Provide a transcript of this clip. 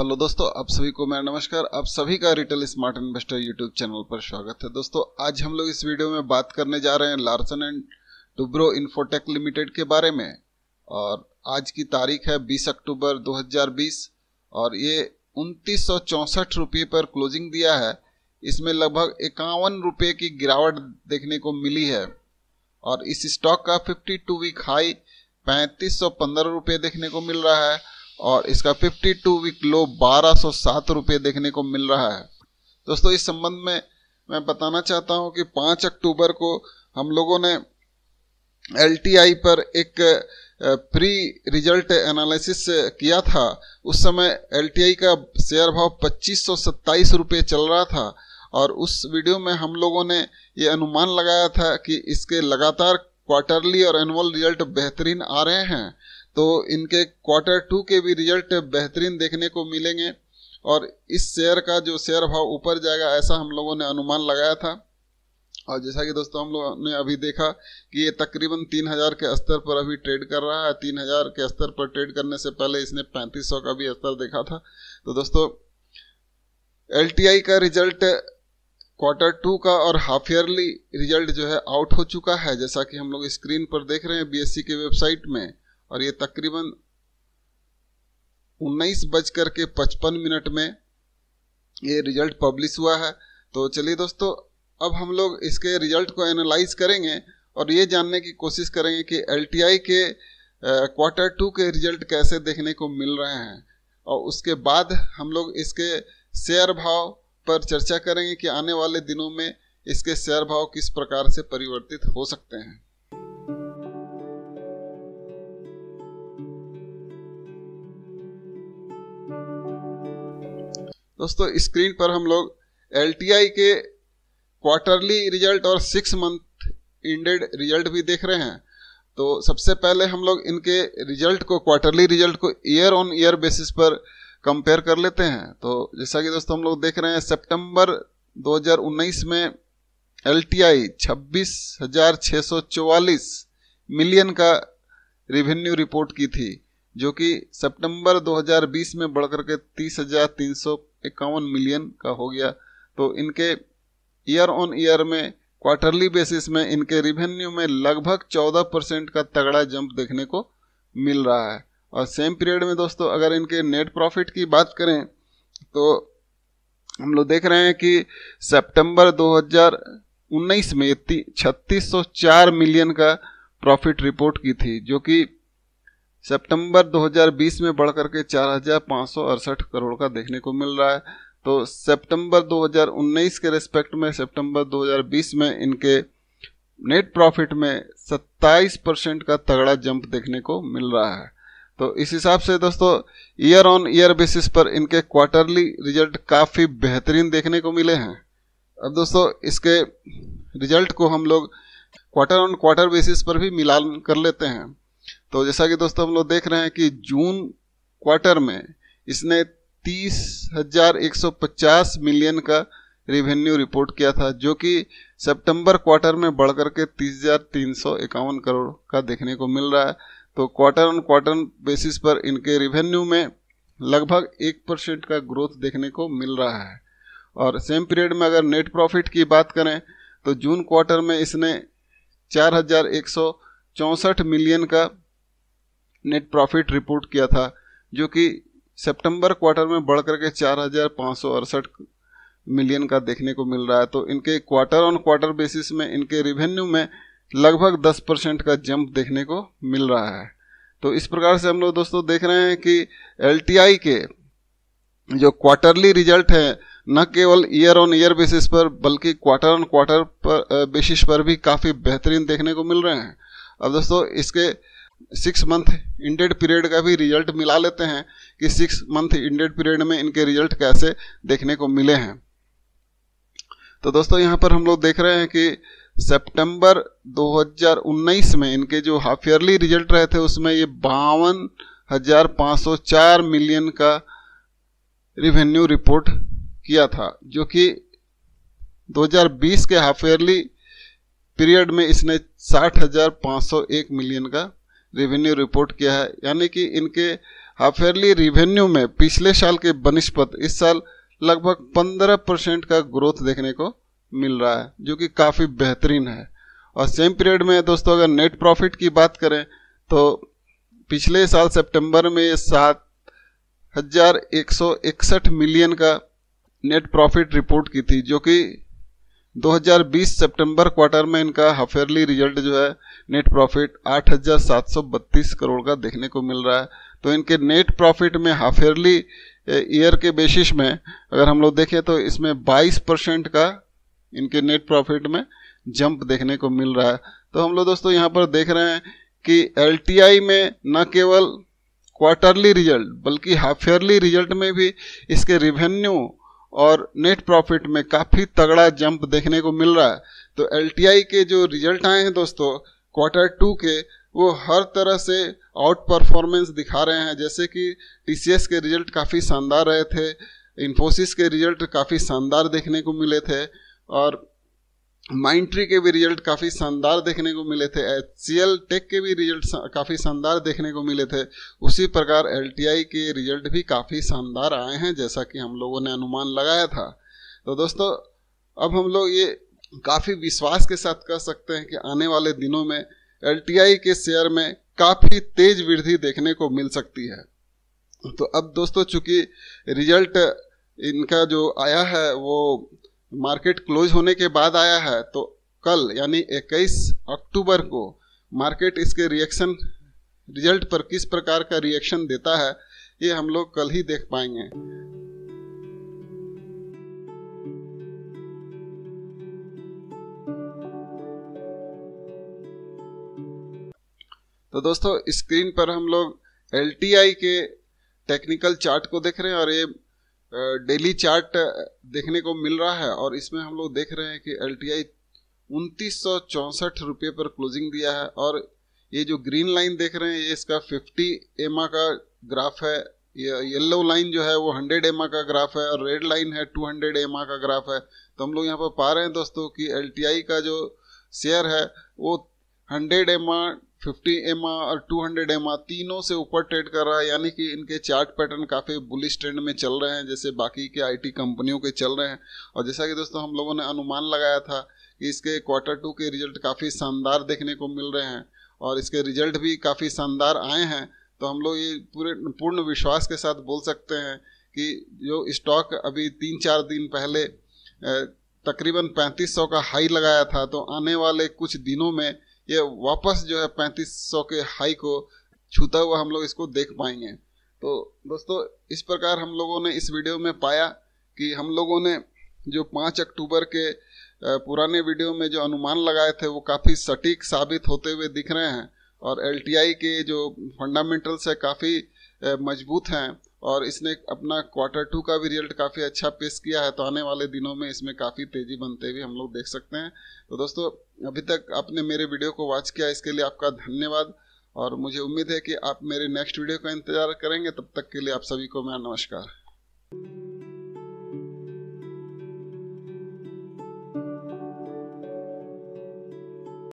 hello दोस्तों आप सभी को मेरा नमस्कार आप सभी का retail smart investor YouTube channel पर स्वागत है दोस्तों आज हम लोग इस वीडियो में बात करने जा रहे हैं Larsen and Toubro Infotech Limited के बारे में और आज की तारीख है 20 अक्टूबर 2020 और ये उनतीस रुपये पर क्लोजिंग दिया है इसमें लगभग इक्यावन रुपये की गिरावट देखने को मिली है और इस स्टॉक का फिफ्टी वीक हाई पैंतीस सौ देखने को मिल रहा है और इसका 52 वीक लो बारह सौ देखने को मिल रहा है दोस्तों इस संबंध में मैं बताना चाहता हूं कि 5 अक्टूबर को हम लोगों ने एल पर एक प्री रिजल्ट एनालिसिस किया था उस समय एल का शेयर भाव पच्चीस सौ चल रहा था और उस वीडियो में हम लोगों ने ये अनुमान लगाया था कि इसके लगातार क्वार्टरली और एनुअल रिजल्ट बेहतरीन आ रहे हैं तो इनके क्वार्टर टू के भी रिजल्ट बेहतरीन देखने को मिलेंगे और इस शेयर का जो शेयर भाव ऊपर जाएगा ऐसा हम लोगों ने अनुमान लगाया था और जैसा कि दोस्तों हम लोगों ने अभी देखा कि ये तकरीबन 3000 के स्तर पर अभी ट्रेड कर रहा है 3000 के स्तर पर ट्रेड करने से पहले इसने 3500 का भी स्तर देखा था तो दोस्तों एल का रिजल्ट क्वार्टर टू का और हाफ ईयरली रिजल्ट जो है आउट हो चुका है जैसा कि हम लोग स्क्रीन पर देख रहे हैं बी e के वेबसाइट में और ये तकरीबन उन्नीस बज करके पचपन मिनट में ये रिजल्ट पब्लिश हुआ है तो चलिए दोस्तों अब हम लोग इसके रिजल्ट को एनालाइज करेंगे और ये जानने की कोशिश करेंगे कि एल के क्वार्टर टू के रिजल्ट कैसे देखने को मिल रहे हैं और उसके बाद हम लोग इसके शेयर भाव पर चर्चा करेंगे कि आने वाले दिनों में इसके शेयर भाव किस प्रकार से परिवर्तित हो सकते हैं दोस्तों स्क्रीन पर हम लोग एल के क्वार्टरली रिजल्ट और सिक्स मंथ इंडेड रिजल्ट भी देख रहे हैं तो सबसे पहले हम लोग इनके रिजल्ट को क्वार्टरली रिजल्ट को ईयर ऑन ईयर बेसिस पर कंपेयर कर लेते हैं तो जैसा कि दोस्तों हम लोग देख रहे हैं सितंबर 2019 में एल टी आई मिलियन का रिवेन्यू रिपोर्ट की थी जो कि सितंबर 2020 में बढ़कर के तीस हजार तीन सौ इक्यावन मिलियन का हो गया तो इनके ईयर ऑन ईयर में क्वार्टरली बेसिस में इनके रिवेन्यू में लगभग 14 परसेंट का तगड़ा जंप देखने को मिल रहा है और सेम पीरियड में दोस्तों अगर इनके नेट प्रॉफिट की बात करें तो हम लोग देख रहे हैं कि सितंबर 2019 में छत्तीस मिलियन का प्रॉफिट रिपोर्ट की थी जो कि सितंबर 2020 में बढ़कर के चार करोड़ का देखने को मिल रहा है तो सितंबर 2019 के रिस्पेक्ट में सितंबर 2020 में इनके नेट प्रॉफिट में 27 परसेंट का तगड़ा जंप देखने को मिल रहा है तो इस हिसाब से दोस्तों ईयर ऑन ईयर बेसिस पर इनके क्वार्टरली रिजल्ट काफ़ी बेहतरीन देखने को मिले हैं अब दोस्तों इसके रिजल्ट को हम लोग क्वार्टर ऑन क्वार्टर बेसिस पर भी मिलान कर लेते हैं तो जैसा कि दोस्तों हम लोग देख रहे हैं कि जून क्वार्टर में इसने तीस हजार एक सौ पचास मिलियन का रिवेन्यू रिपोर्ट किया था जो कि सितंबर क्वार्टर में बढ़कर के तीस हजार तीन सौ इक्यावन करोड़ का देखने को मिल रहा है तो क्वार्टर ऑन क्वार्टर बेसिस पर इनके रिवेन्यू में लगभग एक परसेंट का ग्रोथ देखने को मिल रहा है और सेम पीरियड में अगर नेट प्रॉफिट की बात करें तो जून क्वार्टर में इसने चार हजार एक सौ मिलियन का नेट प्रॉफिट रिपोर्ट किया था जो कि सितंबर क्वार्टर में बढ़कर के चार मिलियन का देखने को मिल रहा है तो इनके क्वार्टर ऑन क्वार्टर बेसिस में इनके रिवेन्यू में लगभग 10 परसेंट का जंप देखने को मिल रहा है तो इस प्रकार से हम लोग दोस्तों देख रहे हैं कि एल के जो क्वार्टरली रिजल्ट है न केवल ईयर ऑन ईयर बेसिस पर बल्कि क्वार्टर ऑन क्वार्टर पर बेसिस पर भी काफ़ी बेहतरीन देखने को मिल रहे हैं अब दोस्तों इसके सिक्स मंथ इंडेड पीरियड का भी रिजल्ट मिला लेते हैं कि सिक्स मंथ इंडेड पीरियड में इनके रिजल्ट कैसे देखने को मिले हैं तो दोस्तों यहाँ पर हम लोग देख रहे हैं कि सितंबर 2019 में इनके जो हाफ ईयरली रिजल्ट रहे थे उसमें ये बावन हजार पाँच सौ चार मिलियन का रिवेन्यू रिपोर्ट किया था जो कि 2020 के हाफ ईयरली पीरियड में इसने साठ हजार पाँच सौ एक मिलियन का रेवेन्यू रिपोर्ट किया है यानी कि इनके हाफेयरली रेवेन्यू में पिछले साल के बनस्पत इस साल लगभग 15 परसेंट का ग्रोथ देखने को मिल रहा है जो कि काफ़ी बेहतरीन है और सेम पीरियड में दोस्तों अगर नेट प्रॉफिट की बात करें तो पिछले साल सितंबर में सात हजार एक सौ इकसठ मिलियन का नेट प्रॉफिट रिपोर्ट की थी जो कि 2020 सितंबर क्वार्टर में इनका हाफ ईयरली रिजल्ट जो है नेट प्रॉफिट 8,732 करोड़ का देखने को मिल रहा है तो इनके नेट प्रॉफिट में हाफ ईयरली ईयर के बेसिस में अगर हम लोग देखें तो इसमें 22 परसेंट का इनके नेट प्रॉफिट में जंप देखने को मिल रहा है तो हम लोग दोस्तों यहाँ पर देख रहे हैं कि एल में न केवल क्वार्टरली रिजल्ट बल्कि हाफ ईयरली रिजल्ट में भी इसके रिवेन्यू और नेट प्रॉफिट में काफ़ी तगड़ा जंप देखने को मिल रहा है तो एल के जो रिजल्ट आए हैं दोस्तों क्वार्टर टू के वो हर तरह से आउट परफॉर्मेंस दिखा रहे हैं जैसे कि टी के रिजल्ट काफ़ी शानदार रहे थे इन्फोसिस के रिजल्ट काफ़ी शानदार देखने को मिले थे और माइंट्री के भी रिजल्ट काफ़ी शानदार देखने को मिले थे एच सी एल टेक के भी रिजल्ट काफ़ी शानदार देखने को मिले थे उसी प्रकार एल टी आई के रिजल्ट भी काफ़ी शानदार आए हैं जैसा कि हम लोगों ने अनुमान लगाया था तो दोस्तों अब हम लोग ये काफ़ी विश्वास के साथ कह सकते हैं कि आने वाले दिनों में एल टी आई के शेयर में काफ़ी तेज वृद्धि देखने को मिल सकती है तो अब दोस्तों चूंकि रिजल्ट इनका जो आया है वो मार्केट क्लोज होने के बाद आया है तो कल यानी 21 अक्टूबर को मार्केट इसके रिएक्शन रिजल्ट पर किस प्रकार का रिएक्शन देता है ये हम लोग कल ही देख पाएंगे तो दोस्तों स्क्रीन पर हम लोग एल के टेक्निकल चार्ट को देख रहे हैं और ये डेली चार्ट देखने को मिल रहा है और इसमें हम लोग देख रहे हैं कि एल टी आई उनतीस सौ रुपये पर क्लोजिंग दिया है और ये जो ग्रीन लाइन देख रहे हैं ये इसका 50 एमा का ग्राफ है ये येलो लाइन जो है वो 100 एमा का ग्राफ है और रेड लाइन है 200 एमा का ग्राफ है तो हम लोग यहाँ पर पा रहे हैं दोस्तों कि एल का जो शेयर है वो 100 एमा फिफ्टी एम और टू हंड्रेड एम तीनों से ऊपर ट्रेड कर रहा है यानी कि इनके चार्ट पैटर्न काफ़ी बुलिश ट्रेंड में चल रहे हैं जैसे बाकी के आईटी कंपनियों के चल रहे हैं और जैसा कि दोस्तों हम लोगों ने अनुमान लगाया था कि इसके क्वार्टर टू के रिजल्ट काफ़ी शानदार देखने को मिल रहे हैं और इसके रिजल्ट भी काफ़ी शानदार आए हैं तो हम लोग ये पूरे पूर्ण विश्वास के साथ बोल सकते हैं कि जो स्टॉक अभी तीन चार दिन पहले तकरीबन 3500 का हाई लगाया था तो आने वाले कुछ दिनों में ये वापस जो है पैंतीस सौ के हाई को छूता हुआ हम लोग इसको देख पाएंगे तो दोस्तों इस प्रकार हम लोगों ने इस वीडियो में पाया कि हम लोगों ने जो पाँच अक्टूबर के पुराने वीडियो में जो अनुमान लगाए थे वो काफ़ी सटीक साबित होते हुए दिख रहे हैं और एल के जो फंडामेंटल्स है काफ़ी मजबूत हैं और इसने अपना क्वार्टर टू का भी रिजल्ट काफ़ी अच्छा पेश किया है तो आने वाले दिनों में इसमें काफ़ी तेज़ी बनते हुए हम लोग देख सकते हैं तो दोस्तों अभी तक आपने मेरे वीडियो को वॉच किया इसके लिए आपका धन्यवाद और मुझे उम्मीद है कि आप मेरे नेक्स्ट वीडियो का इंतज़ार करेंगे तब तक के लिए आप सभी को मैं नमस्कार